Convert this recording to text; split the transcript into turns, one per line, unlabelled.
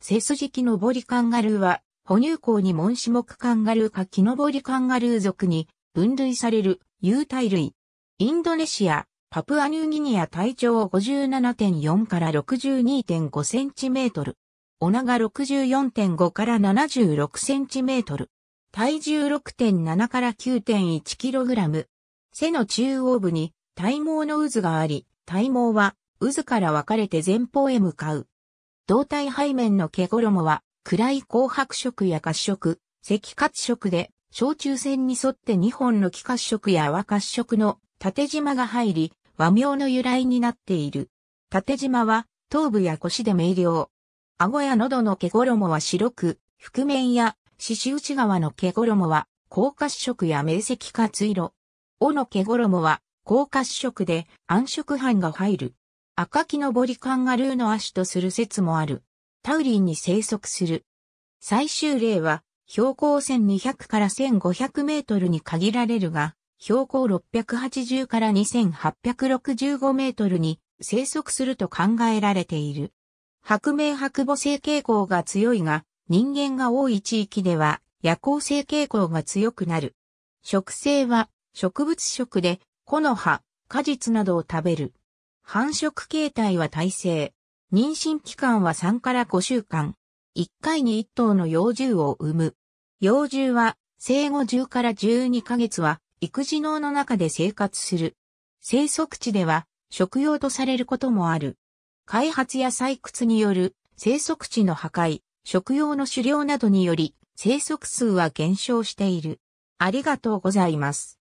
背筋木登りカンガルーは、哺乳口に門種目カンガルーか木登りカンガルー族に分類される有体類。インドネシア、パプアニューギニア体長57.4から62.5センチメートル。お長64.5から76センチメートル。体重6.7から9.1キログラム。背の中央部に体毛の渦があり、体毛は渦から分かれて前方へ向かう。胴体背面の毛衣は、暗い紅白色や褐色、赤褐色で、小中線に沿って2本の気褐色や和褐色の縦縞が入り、和名の由来になっている。縦縞は、頭部や腰で明瞭。顎や喉の毛衣は白く、覆面や獅子内側の毛衣は、高褐色や明晰褐色。尾の毛衣は、高褐色で暗色斑が入る。赤木のボリカンガルーの亜種とする説もある。タウリンに生息する。最終例は、標高1200から1500メートルに限られるが、標高680から2865メートルに生息すると考えられている。白明白母性傾向が強いが、人間が多い地域では夜行性傾向が強くなる。植生は植物食で、木の葉、果実などを食べる。繁殖形態は耐性。妊娠期間は3から5週間。1回に1頭の幼獣を産む。幼獣は生後10から12ヶ月は育児脳の中で生活する。生息地では食用とされることもある。開発や採掘による生息地の破壊、食用の狩猟などにより生息数は減少している。ありがとうございます。